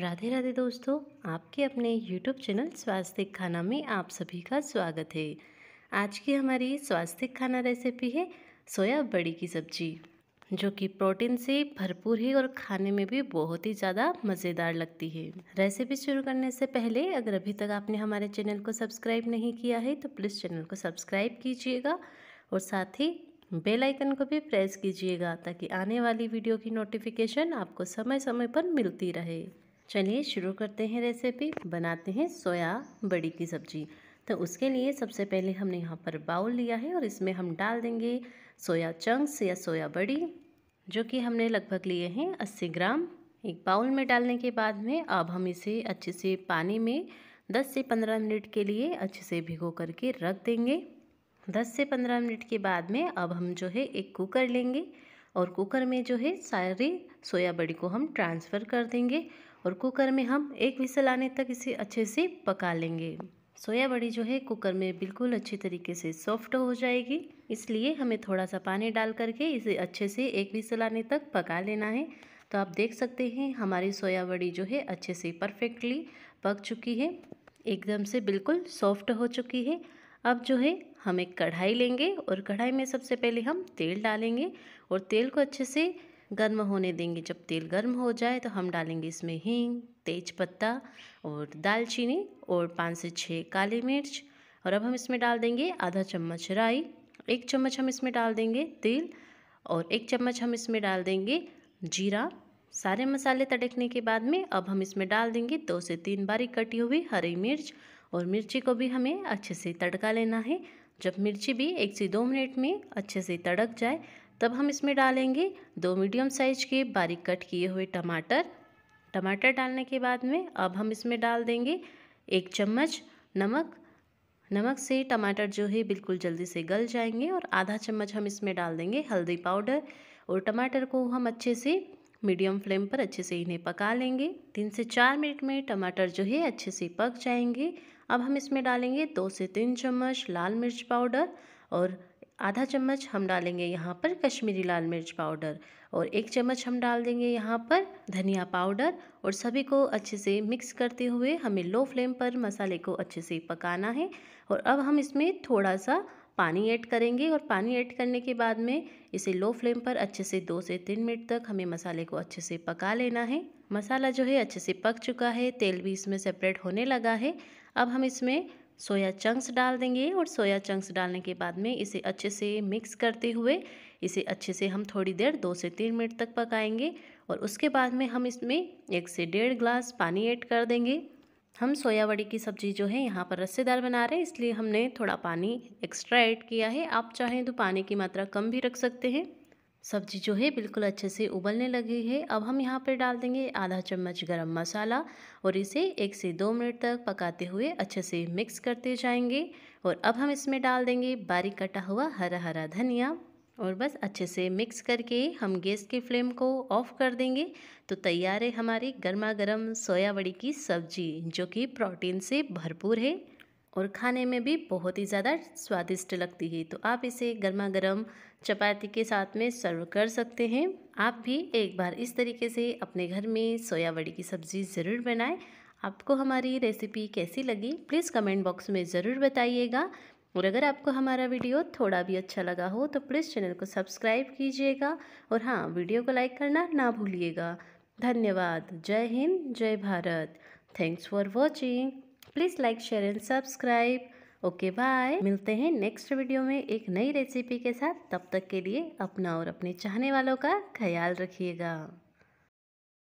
राधे राधे दोस्तों आपके अपने YouTube चैनल स्वास्थ्य खाना में आप सभी का स्वागत है आज की हमारी स्वास्थ्य खाना रेसिपी है सोया बड़ी की सब्जी जो कि प्रोटीन से भरपूर है और खाने में भी बहुत ही ज़्यादा मज़ेदार लगती है रेसिपी शुरू करने से पहले अगर अभी तक आपने हमारे चैनल को सब्सक्राइब नहीं किया है तो प्लीज़ चैनल को सब्सक्राइब कीजिएगा और साथ ही बेल आइकन को भी प्रेस कीजिएगा ताकि आने वाली वीडियो की नोटिफिकेशन आपको समय समय पर मिलती रहे चलिए शुरू करते हैं रेसिपी बनाते हैं सोया बड़ी की सब्ज़ी तो उसके लिए सबसे पहले हमने यहाँ पर बाउल लिया है और इसमें हम डाल देंगे सोया चंक्स या सोया बड़ी जो कि हमने लगभग लिए हैं अस्सी ग्राम एक बाउल में डालने के बाद में अब हम इसे अच्छे से पानी में 10 से 15 मिनट के लिए अच्छे से भिगो करके रख देंगे 10 से 15 मिनट के बाद में अब हम जो है एक कुकर लेंगे और कुकर में जो है सारी सोया बड़ी को हम ट्रांसफ़र कर देंगे और कुकर में हम एक विसल आने तक इसे अच्छे से पका लेंगे सोया बड़ी जो है कुकर में बिल्कुल अच्छी तरीके से सॉफ्ट हो जाएगी इसलिए हमें थोड़ा सा पानी डाल करके इसे अच्छे से एक विसल आने तक पका लेना है तो आप देख सकते हैं हमारी सोया बड़ी जो है अच्छे से परफेक्टली पक चुकी है एकदम से बिल्कुल सॉफ्ट हो चुकी है अब जो है हम एक कढ़ाई लेंगे और कढ़ाई में सबसे पहले हम तेल डालेंगे और तेल को अच्छे से गर्म होने देंगे जब तेल गर्म हो जाए तो हम डालेंगे इसमें हींग तेज पत्ता और दालचीनी और पाँच से छः काली मिर्च और अब हम इसमें डाल देंगे आधा चम्मच राई एक चम्मच हम इसमें डाल देंगे तिल और एक चम्मच हम इसमें डाल देंगे जीरा सारे मसाले तड़कने के बाद में अब हम इसमें डाल देंगे दो से तीन बारीक कटी हुई हरी मिर्च और मिर्ची को भी हमें अच्छे से तड़का लेना है जब मिर्ची भी एक से दो मिनट में अच्छे से तड़क जाए तब हम इसमें डालेंगे दो मीडियम साइज के बारीक कट किए हुए टमाटर टमाटर डालने के बाद में अब हम इसमें डाल देंगे एक चम्मच नमक नमक से टमाटर जो है बिल्कुल जल्दी से गल जाएंगे और आधा चम्मच हम इसमें डाल देंगे हल्दी पाउडर और टमाटर को हम अच्छे से मीडियम फ्लेम पर अच्छे से इन्हें पका लेंगे तीन से चार मिनट में टमाटर जो है अच्छे से पक जाएंगे अब हम इसमें डालेंगे दो से तीन चम्मच लाल मिर्च पाउडर और आधा चम्मच हम डालेंगे यहाँ पर कश्मीरी लाल मिर्च पाउडर और एक चम्मच हम डाल देंगे यहाँ पर धनिया पाउडर और सभी को अच्छे से मिक्स करते हुए हमें लो फ्लेम पर मसाले को अच्छे से पकाना है और अब हम इसमें थोड़ा सा पानी ऐड करेंगे और पानी ऐड करने के बाद में इसे लो फ्लेम पर अच्छे से दो से तीन मिनट तक हमें मसाले को अच्छे से पका लेना है मसाला जो है अच्छे से पक चुका है तेल भी इसमें सेपरेट होने लगा है अब हम इसमें सोया चंक्स डाल देंगे और सोया चंक्स डालने के बाद में इसे अच्छे से मिक्स करते हुए इसे अच्छे से हम थोड़ी देर दो से तीन मिनट तक पकाएंगे और उसके बाद में हम इसमें एक से डेढ़ ग्लास पानी ऐड कर देंगे हम सोया बड़ी की सब्ज़ी जो है यहाँ पर रस्सेदार बना रहे हैं इसलिए हमने थोड़ा पानी एक्स्ट्रा ऐड किया है आप चाहें तो पानी की मात्रा कम भी रख सकते हैं सब्जी जो है बिल्कुल अच्छे से उबलने लगी है अब हम यहाँ पर डाल देंगे आधा चम्मच गरम मसाला और इसे एक से दो मिनट तक पकाते हुए अच्छे से मिक्स करते जाएंगे और अब हम इसमें डाल देंगे बारीक कटा हुआ हरा हरा धनिया और बस अच्छे से मिक्स करके हम गैस की फ्लेम को ऑफ़ कर देंगे तो तैयार है हमारी गर्मा गर्म सोयाबड़ी की सब्जी जो कि प्रोटीन से भरपूर है और खाने में भी बहुत ही ज़्यादा स्वादिष्ट लगती है तो आप इसे गर्मा गर्म चपाती के साथ में सर्व कर सकते हैं आप भी एक बार इस तरीके से अपने घर में सोयाबड़ी की सब्ज़ी ज़रूर बनाएं आपको हमारी रेसिपी कैसी लगी प्लीज़ कमेंट बॉक्स में ज़रूर बताइएगा और अगर आपको हमारा वीडियो थोड़ा भी अच्छा लगा हो तो प्लीज़ चैनल को सब्सक्राइब कीजिएगा और हाँ वीडियो को लाइक करना ना भूलिएगा धन्यवाद Jai Hind Jai Bharat thanks for watching please like share and subscribe okay bye मिलते हैं नेक्स्ट वीडियो में एक नई रेसिपी के साथ तब तक के लिए अपना और अपने चाहने वालों का ख्याल रखिएगा